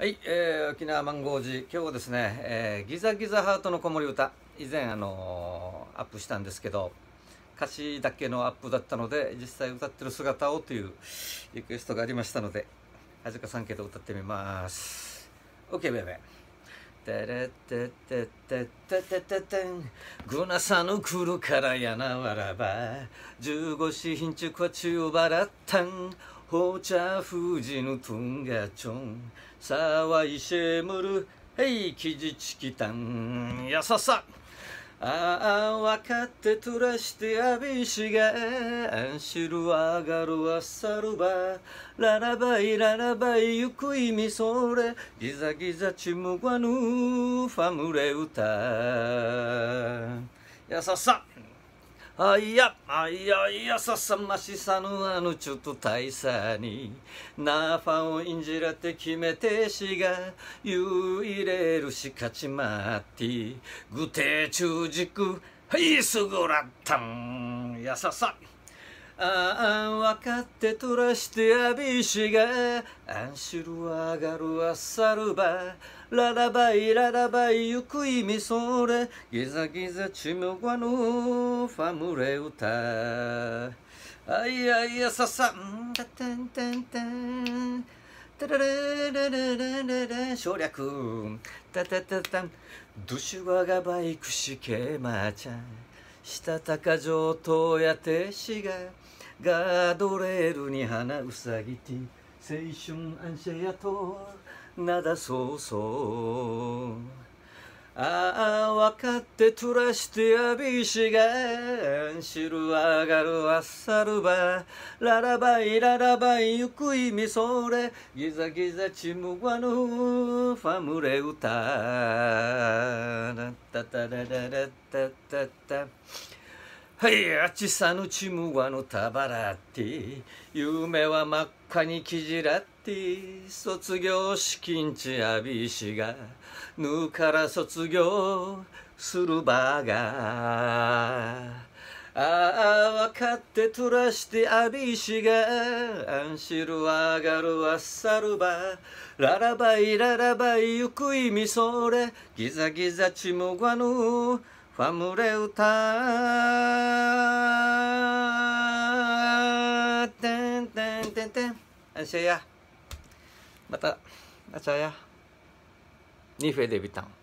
はい、えー、沖縄マンゴージ今日はですね、えー、ギザギザハートの子守歌以前あのー、アップしたんですけど歌詞だけのアップだったので実際歌ってる姿をというリクエストがありましたのではじかさんけど歌ってみます OK ベベテレテテテテテテテングナサぬくるからやなわらば十五四品中は中バらったんほちゃふじぬとんがちょんさわいしえむるへいきじちきたんやささああ分かってとらしてあびしがあんしるあがるあさるばララバイララバイゆく意味それギザギザちむわぬファムレた。やささあいや、あいやいやささましさぬあのちょっと大佐になファンをんじらって決めてしが言う入れるし勝ちまってぐて中軸はいすぐらったんやささああ分かってとらしてアビシがアンシル上がるアサルバララバイララバイゆくいみそれギザギザちむわぬファムレタ。あいやいやささんたてんてんてんタラれれれれれ、ラ省略タタタタンドゥシュワガバイクシケマチャンしたたか上等やてしがガードレールに花うさぎて青春安心やとなだそうそうああ分かって照らしてやびしが汁上がるあっさるばララバイララバイゆく意味それギザギザちむわぬファムレ歌タタラララタタタはいあちさぬちむわぬたばらって夢は真っ赤にきじらって卒業式んちあびしがぬから卒業するばがああ分かってとらしてあびしがあんしるワがるワさるば。らララバイララバイゆくいみそれギザギザちむわぬ戯れ歌てんてんてんてんあしゃやまたあしゃやフェデビタン